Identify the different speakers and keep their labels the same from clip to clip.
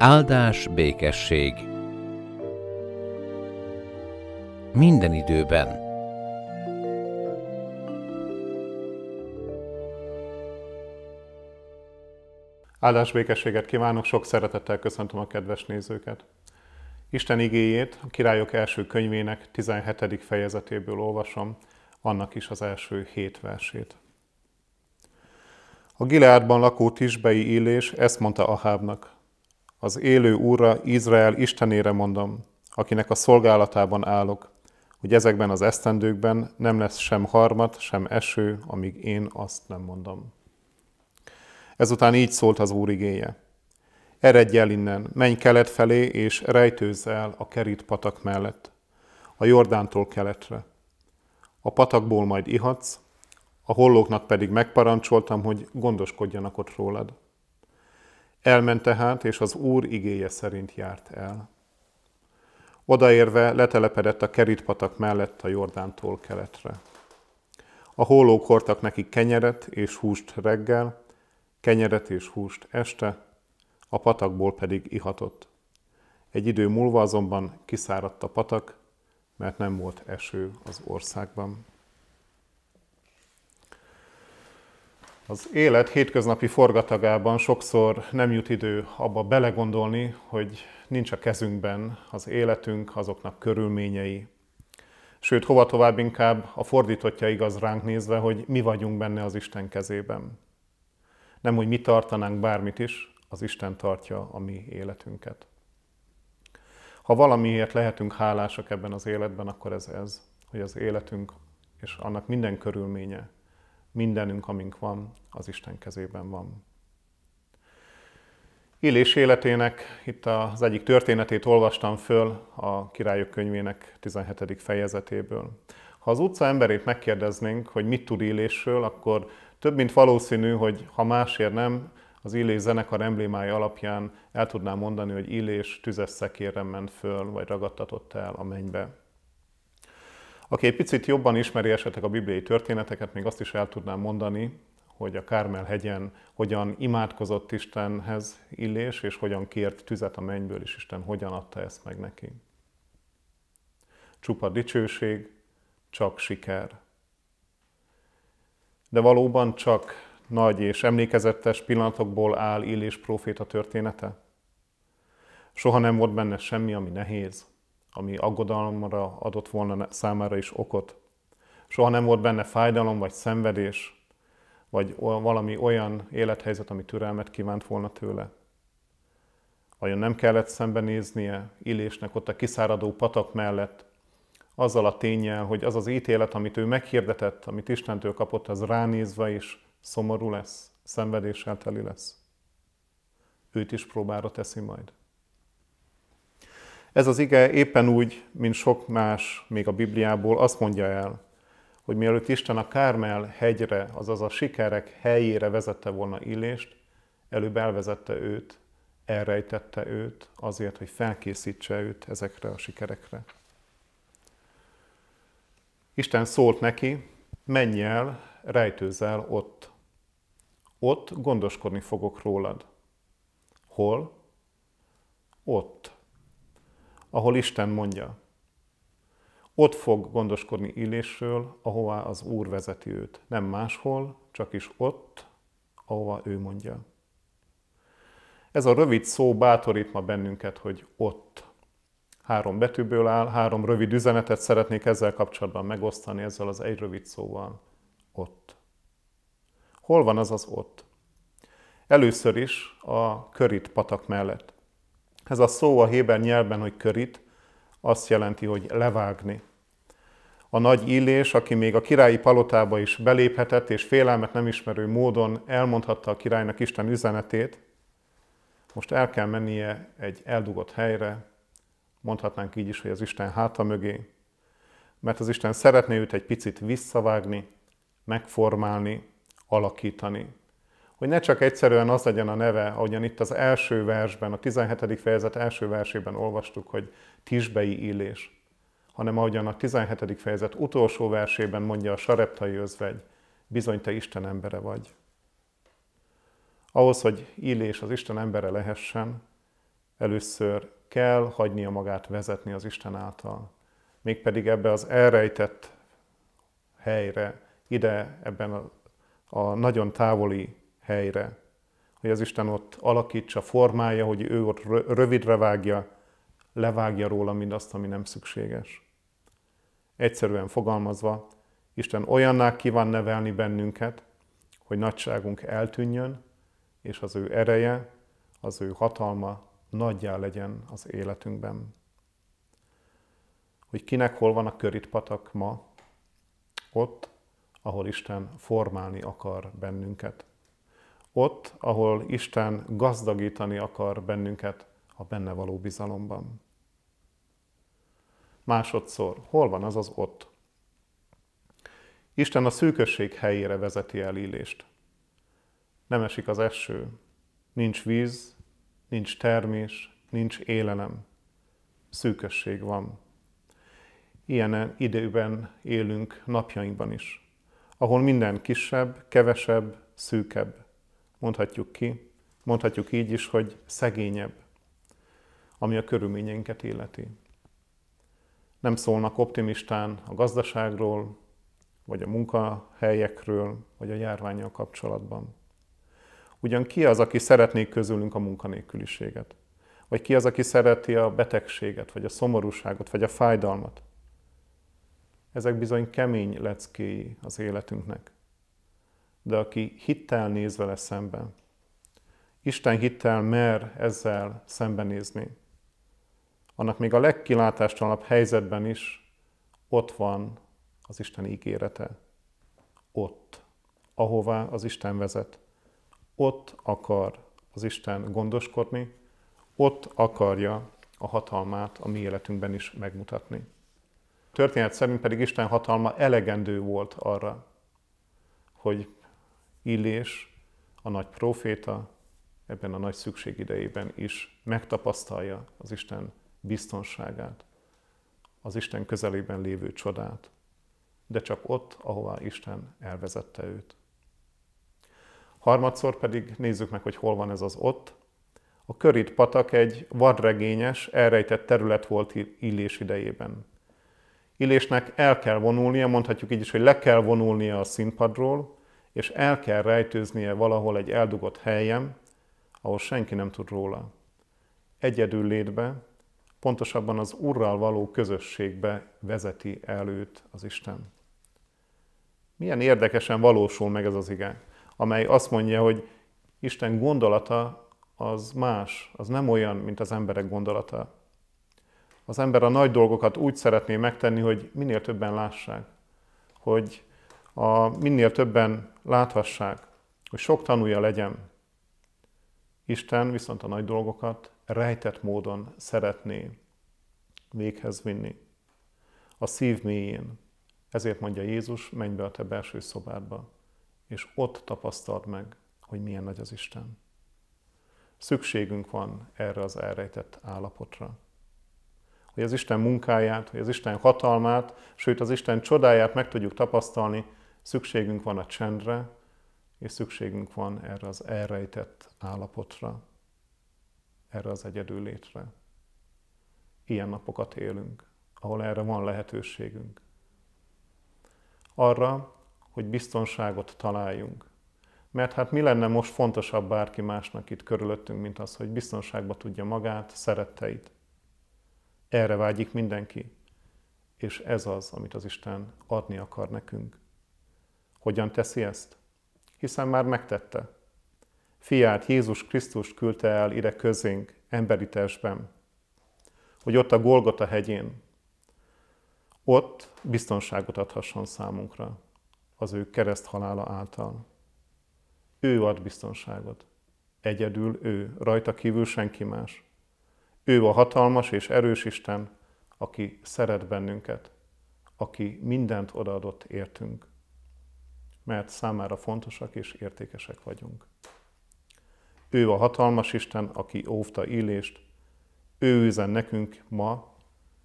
Speaker 1: Áldás, békesség. Minden időben. Áldás békességet kívánok, sok szeretettel köszöntöm a kedves nézőket. Isten igéjét a Királyok első könyvének 17. fejezetéből olvasom, annak is az első hét versét. A Gileádban lakó Tisbei Illés ezt mondta Ahábnak, az élő Úrra, Izrael Istenére mondom, akinek a szolgálatában állok, hogy ezekben az esztendőkben nem lesz sem harmat, sem eső, amíg én azt nem mondom. Ezután így szólt az Úr igéje. Eredj el innen, menj kelet felé, és rejtőzz el a kerít patak mellett, a Jordántól keletre. A patakból majd ihatsz, a hollóknak pedig megparancsoltam, hogy gondoskodjanak ott rólad. Elment tehát, és az Úr igéje szerint járt el. Odaérve letelepedett a kerítpatak mellett a Jordántól keletre. A hólók hordtak neki kenyeret és húst reggel, kenyeret és húst este, a patakból pedig ihatott. Egy idő múlva azonban kiszáradt a patak, mert nem volt eső az országban. Az élet hétköznapi forgatagában sokszor nem jut idő abba belegondolni, hogy nincs a kezünkben az életünk, azoknak körülményei. Sőt, hova tovább inkább a fordítottja igaz ránk nézve, hogy mi vagyunk benne az Isten kezében. Nem, hogy mi tartanánk bármit is, az Isten tartja a mi életünket. Ha valamiért lehetünk hálásak ebben az életben, akkor ez ez, hogy az életünk és annak minden körülménye mindenünk, amink van, az Isten kezében van. Illés életének itt az egyik történetét olvastam föl a Királyok könyvének 17. fejezetéből. Ha az utca emberét megkérdeznénk, hogy mit tud Illésről, akkor több mint valószínű, hogy ha másért nem, az Illés zenekar emblémája alapján el tudnám mondani, hogy Illés tüzes szekérre ment föl, vagy ragadtatott el a mennybe. Aki egy picit jobban ismeri esetleg a bibliai történeteket, még azt is el tudnám mondani, hogy a Kármel hegyen hogyan imádkozott Istenhez Illés, és hogyan kért tüzet a mennyből, és Isten hogyan adta ezt meg neki. Csupa dicsőség, csak siker. De valóban csak nagy és emlékezetes pillanatokból áll Illés próféta története? Soha nem volt benne semmi, ami nehéz ami aggodalomra adott volna számára is okot. Soha nem volt benne fájdalom vagy szenvedés, vagy valami olyan élethelyzet, ami türelmet kívánt volna tőle. Vajon nem kellett szembenéznie Illésnek ott a kiszáradó patak mellett, azzal a tényel, hogy az az ítélet, amit ő meghirdetett, amit Istentől kapott, az ránézve is szomorú lesz, szenvedéssel teli lesz. Őt is próbára teszi majd. Ez az ige éppen úgy, mint sok más még a Bibliából azt mondja el, hogy mielőtt Isten a Kármel hegyre, azaz a sikerek helyére vezette volna Illést, előbb elvezette őt, elrejtette őt azért, hogy felkészítse őt ezekre a sikerekre. Isten szólt neki, menj el, rejtőzz el ott. Ott gondoskodni fogok rólad. Hol? Ott, ahol Isten mondja. Ott fog gondoskodni Illésről, ahová az Úr vezeti őt. Nem máshol, csak is ott, ahova ő mondja. Ez a rövid szó bátorít ma bennünket, hogy ott. Három betűből áll, három rövid üzenetet szeretnék ezzel kapcsolatban megosztani, ezzel az egy rövid szóval. Ott. Hol van az az ott? Először is a körít patak mellett. Ez a szó a héber nyelven, hogy körít, azt jelenti, hogy levágni. A nagy Illés, aki még a királyi palotába is beléphetett, és félelmet nem ismerő módon elmondhatta a királynak Isten üzenetét, most el kell mennie egy eldugott helyre, mondhatnánk így is, hogy az Isten háta mögé, mert az Isten szeretné őt egy picit visszavágni, megformálni, alakítani hogy ne csak egyszerűen az legyen a neve, ahogyan itt az első versben, a 17. fejezet első versében olvastuk, hogy Tisbei illés, hanem ahogyan a 17. fejezet utolsó versében mondja a sareptai özvegy, bizony te Isten embere vagy. Ahhoz, hogy illés az Isten embere lehessen, először kell hagynia magát vezetni az Isten által. Mégpedig ebbe az elrejtett helyre, ide, ebben a, a nagyon távoli helyre. Hogy az Isten ott alakítsa, formája, hogy ő ott rövidre vágja, levágja róla mindazt, ami nem szükséges. Egyszerűen fogalmazva, Isten olyanná kíván nevelni bennünket, hogy nagyságunk eltűnjön, és az ő ereje, az ő hatalma nagyjá legyen az életünkben. Hogy kinek hol van a körítpatak ma, ott, ahol Isten formálni akar bennünket ott, ahol Isten gazdagítani akar bennünket a benne való bizalomban. Másodszor, hol van az az ott? Isten a szűkösség helyére vezeti el illést. Nem esik az eső, nincs víz, nincs termés, nincs élelem. Szűkösség van. Ilyen időben élünk napjainkban is, ahol minden kisebb, kevesebb, szűkebb mondhatjuk ki, mondhatjuk így is, hogy szegényebb, ami a körülményeinket illeti. Nem szólnak optimistán a gazdaságról, vagy a munkahelyekről, vagy a járványjal kapcsolatban. Ugyan ki az, aki szeretné közülünk a munkanélküliséget? Vagy ki az, aki szereti a betegséget, vagy a szomorúságot, vagy a fájdalmat? Ezek bizony kemény leckéi az életünknek de aki hittel néz vele szemben. Isten hittel mer ezzel szembenézni. Annak még a legkilátástalanabb helyzetben is ott van az Isten ígérete. Ott, ahová az Isten vezet. Ott akar az Isten gondoskodni, ott akarja a hatalmát a mi életünkben is megmutatni. történet szerint pedig Isten hatalma elegendő volt arra, hogy Illés, a nagy proféta ebben a nagy szükség idejében is megtapasztalja az Isten biztonságát, az Isten közelében lévő csodát, de csak ott, ahová Isten elvezette őt. Harmadszor pedig nézzük meg, hogy hol van ez az ott. A Körit patak egy vadregényes, elrejtett terület volt Illés idejében. Illésnek el kell vonulnia, mondhatjuk így is, hogy le kell vonulnia a színpadról, és el kell rejtőznie valahol egy eldugott helyen, ahol senki nem tud róla. Egyedül létbe, pontosabban az Urral való közösségbe vezeti előt az Isten. Milyen érdekesen valósul meg ez az ige, amely azt mondja, hogy Isten gondolata az más, az nem olyan, mint az emberek gondolata. Az ember a nagy dolgokat úgy szeretné megtenni, hogy minél többen lássák, hogy a minél többen láthassák, hogy sok tanúja legyen. Isten viszont a nagy dolgokat rejtett módon szeretné véghez vinni. A szív mélyén. Ezért mondja Jézus, menj be a te belső szobádba, és ott tapasztald meg, hogy milyen nagy az Isten. Szükségünk van erre az elrejtett állapotra. Hogy az Isten munkáját, hogy az Isten hatalmát, sőt az Isten csodáját meg tudjuk tapasztalni, Szükségünk van a csendre, és szükségünk van erre az elrejtett állapotra, erre az egyedülétre. Ilyen napokat élünk, ahol erre van lehetőségünk. Arra, hogy biztonságot találjunk. Mert hát mi lenne most fontosabb bárki másnak itt körülöttünk, mint az, hogy biztonságba tudja magát, szeretteit. Erre vágyik mindenki. És ez az, amit az Isten adni akar nekünk. Hogyan teszi ezt? Hiszen már megtette. Fiát Jézus Krisztust küldte el ide közénk, emberi testben, hogy ott a Golgota hegyén, ott biztonságot adhasson számunkra az ő kereszt halála által. Ő ad biztonságot. Egyedül ő, rajta kívül senki más. Ő a hatalmas és erős Isten, aki szeret bennünket, aki mindent odaadott értünk mert számára fontosak és értékesek vagyunk. Ő a hatalmas Isten, aki óvta élést, ő üzen nekünk ma,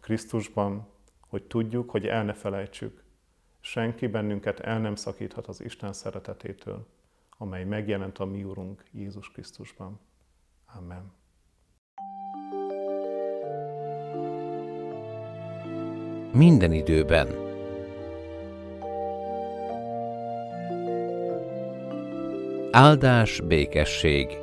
Speaker 1: Krisztusban, hogy tudjuk, hogy el ne felejtsük. Senki bennünket el nem szakíthat az Isten szeretetétől, amely megjelent a mi Urunk Jézus Krisztusban. Amen. Minden időben áldás, békesség